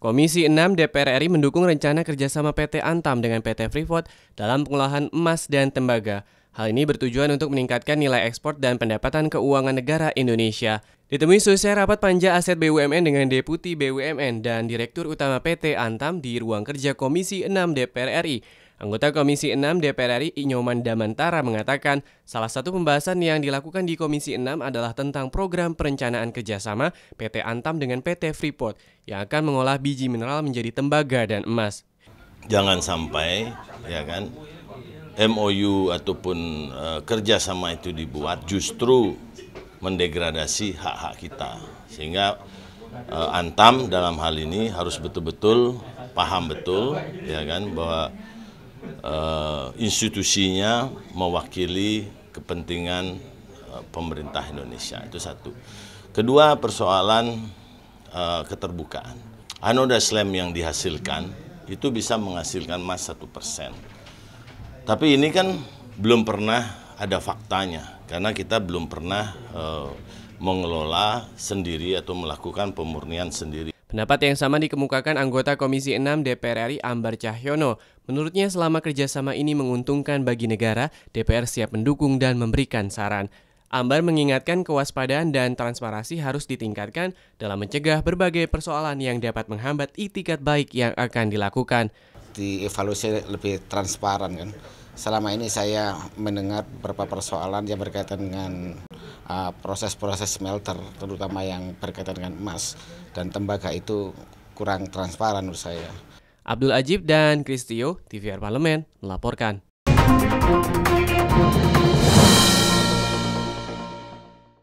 Komisi 6 DPR RI mendukung rencana kerjasama PT Antam dengan PT Freeport dalam pengolahan emas dan tembaga. Hal ini bertujuan untuk meningkatkan nilai ekspor dan pendapatan keuangan negara Indonesia. Ditemui selesai rapat panja aset BUMN dengan Deputi BUMN dan Direktur Utama PT Antam di ruang kerja Komisi 6 DPR RI. Anggota Komisi 6 DPR RI Inyoman Damantara mengatakan, salah satu pembahasan yang dilakukan di Komisi 6 adalah tentang program perencanaan kerjasama PT Antam dengan PT Freeport yang akan mengolah biji mineral menjadi tembaga dan emas. Jangan sampai, ya kan, MOU ataupun uh, kerjasama itu dibuat justru mendegradasi hak-hak kita. Sehingga uh, Antam dalam hal ini harus betul-betul paham betul, ya kan, bahwa uh, institusinya mewakili kepentingan uh, pemerintah Indonesia itu satu. Kedua persoalan uh, keterbukaan. Anoda Slam yang dihasilkan itu bisa menghasilkan emas satu persen. Tapi ini kan belum pernah ada faktanya karena kita belum pernah uh, mengelola sendiri atau melakukan pemurnian sendiri. Pendapat yang sama dikemukakan anggota Komisi 6 DPR RI Ambar Cahyono. Menurutnya selama kerjasama ini menguntungkan bagi negara, DPR siap mendukung dan memberikan saran. Ambar mengingatkan kewaspadaan dan transparansi harus ditingkatkan dalam mencegah berbagai persoalan yang dapat menghambat itikat baik yang akan dilakukan. Dievaluasi lebih transparan kan selama ini saya mendengar beberapa persoalan yang berkaitan dengan ah, proses-proses uh, smelter, terutama yang berkaitan dengan emas dan tembaga itu kurang transparan menurut saya. Abdul Ajib dan Kristio, TVR Parlemen, melaporkan.